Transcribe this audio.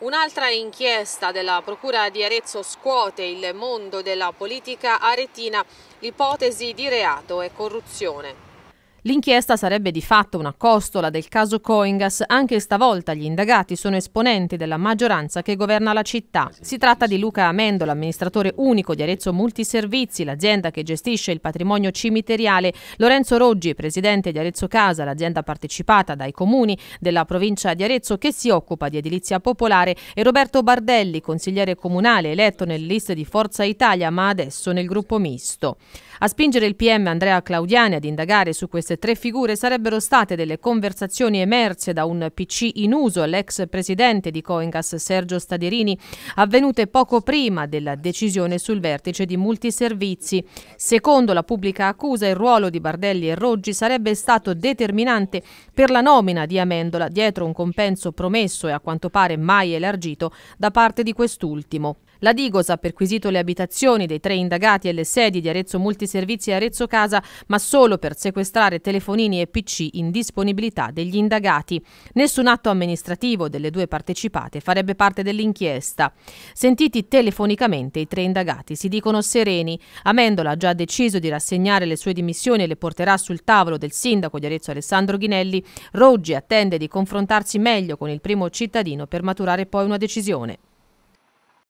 Un'altra inchiesta della Procura di Arezzo scuote il mondo della politica aretina, l'ipotesi di reato e corruzione. L'inchiesta sarebbe di fatto una costola del caso Coingas, anche stavolta gli indagati sono esponenti della maggioranza che governa la città. Si tratta di Luca Amendola, amministratore unico di Arezzo Multiservizi, l'azienda che gestisce il patrimonio cimiteriale, Lorenzo Roggi, presidente di Arezzo Casa, l'azienda partecipata dai comuni della provincia di Arezzo che si occupa di edilizia popolare, e Roberto Bardelli, consigliere comunale eletto nelle liste di Forza Italia ma adesso nel gruppo misto. A spingere il PM Andrea Claudiani ad indagare su queste tre figure sarebbero state delle conversazioni emerse da un PC in uso all'ex presidente di Coingas Sergio Staderini, avvenute poco prima della decisione sul vertice di multiservizi. Secondo la pubblica accusa, il ruolo di Bardelli e Roggi sarebbe stato determinante per la nomina di Amendola dietro un compenso promesso e a quanto pare mai elargito da parte di quest'ultimo. La Digos ha perquisito le abitazioni dei tre indagati e le sedi di Arezzo Multiservizi e Arezzo Casa, ma solo per sequestrare telefonini e PC in disponibilità degli indagati. Nessun atto amministrativo delle due partecipate farebbe parte dell'inchiesta. Sentiti telefonicamente i tre indagati si dicono sereni. Amendola ha già deciso di rassegnare le sue dimissioni e le porterà sul tavolo del sindaco di Arezzo Alessandro Ghinelli. Roggi attende di confrontarsi meglio con il primo cittadino per maturare poi una decisione.